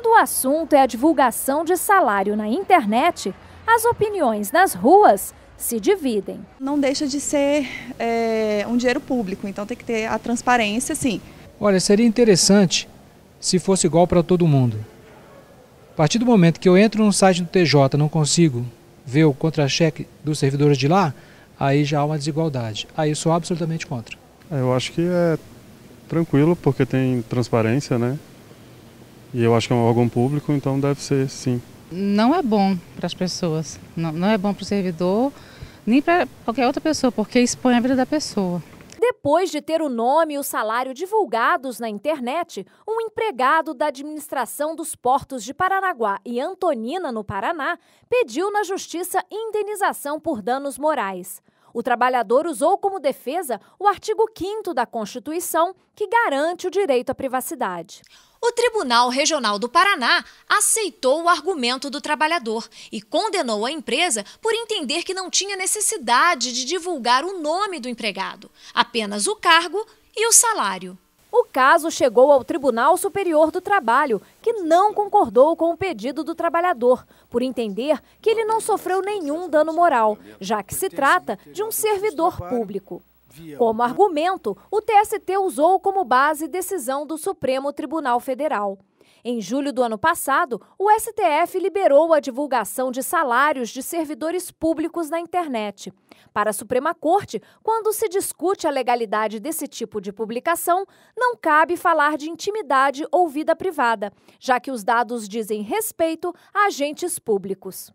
Quando o assunto é a divulgação de salário na internet, as opiniões nas ruas se dividem. Não deixa de ser é, um dinheiro público, então tem que ter a transparência, sim. Olha, seria interessante se fosse igual para todo mundo. A partir do momento que eu entro no site do TJ, não consigo ver o contra-cheque dos servidores de lá, aí já há uma desigualdade. Aí eu sou absolutamente contra. É, eu acho que é tranquilo, porque tem transparência, né? E eu acho que é um órgão público, então deve ser sim. Não é bom para as pessoas, não, não é bom para o servidor, nem para qualquer outra pessoa, porque expõe a vida da pessoa. Depois de ter o nome e o salário divulgados na internet, um empregado da administração dos portos de Paranaguá e Antonina, no Paraná, pediu na justiça indenização por danos morais. O trabalhador usou como defesa o artigo 5 da Constituição, que garante o direito à privacidade. O Tribunal Regional do Paraná aceitou o argumento do trabalhador e condenou a empresa por entender que não tinha necessidade de divulgar o nome do empregado, apenas o cargo e o salário. O caso chegou ao Tribunal Superior do Trabalho, que não concordou com o pedido do trabalhador, por entender que ele não sofreu nenhum dano moral, já que se trata de um servidor público. Como argumento, o TST usou como base decisão do Supremo Tribunal Federal. Em julho do ano passado, o STF liberou a divulgação de salários de servidores públicos na internet. Para a Suprema Corte, quando se discute a legalidade desse tipo de publicação, não cabe falar de intimidade ou vida privada, já que os dados dizem respeito a agentes públicos.